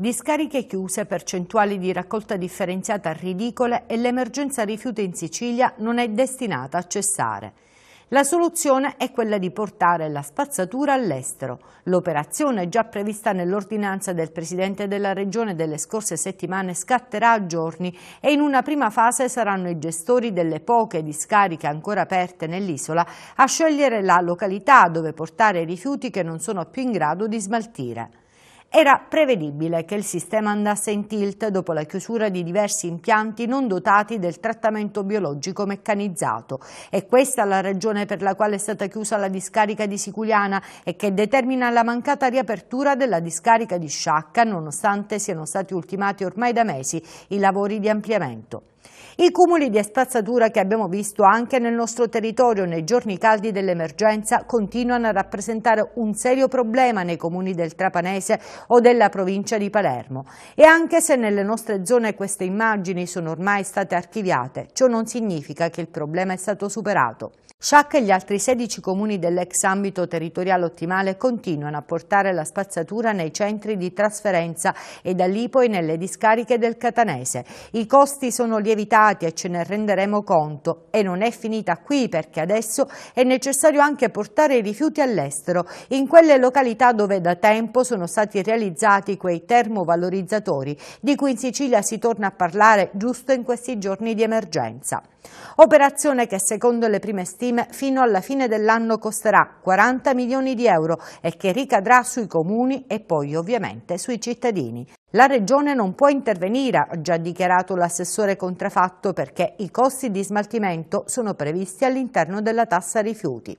Discariche chiuse, percentuali di raccolta differenziata ridicole e l'emergenza rifiuti in Sicilia non è destinata a cessare. La soluzione è quella di portare la spazzatura all'estero. L'operazione già prevista nell'ordinanza del Presidente della Regione delle scorse settimane scatterà a giorni e in una prima fase saranno i gestori delle poche discariche ancora aperte nell'isola a scegliere la località dove portare i rifiuti che non sono più in grado di smaltire. Era prevedibile che il sistema andasse in tilt dopo la chiusura di diversi impianti non dotati del trattamento biologico meccanizzato. E questa la ragione per la quale è stata chiusa la discarica di Siculiana e che determina la mancata riapertura della discarica di Sciacca, nonostante siano stati ultimati ormai da mesi i lavori di ampliamento. I cumuli di spazzatura che abbiamo visto anche nel nostro territorio nei giorni caldi dell'emergenza continuano a rappresentare un serio problema nei comuni del Trapanese o della provincia di Palermo. E anche se nelle nostre zone queste immagini sono ormai state archiviate, ciò non significa che il problema è stato superato. Sciac e gli altri 16 comuni dell'ex ambito territoriale ottimale continuano a portare la spazzatura nei centri di trasferenza e da lì poi nelle discariche del Catanese. I costi sono lievitati preoccupati e ce ne renderemo conto. E non è finita qui perché adesso è necessario anche portare i rifiuti all'estero, in quelle località dove da tempo sono stati realizzati quei termovalorizzatori, di cui in Sicilia si torna a parlare giusto in questi giorni di emergenza. Operazione che secondo le prime stime fino alla fine dell'anno costerà 40 milioni di euro e che ricadrà sui comuni e poi ovviamente sui cittadini. La Regione non può intervenire, ha già dichiarato l'assessore contraffatto fatto perché i costi di smaltimento sono previsti all'interno della tassa rifiuti.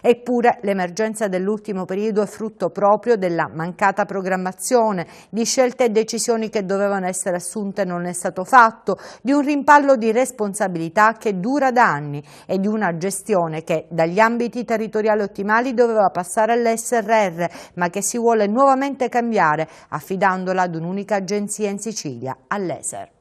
Eppure l'emergenza dell'ultimo periodo è frutto proprio della mancata programmazione, di scelte e decisioni che dovevano essere assunte e non è stato fatto, di un rimpallo di responsabilità che dura da anni e di una gestione che dagli ambiti territoriali ottimali doveva passare all'SRR, ma che si vuole nuovamente cambiare affidandola ad un'unica agenzia in Sicilia, all'ESER.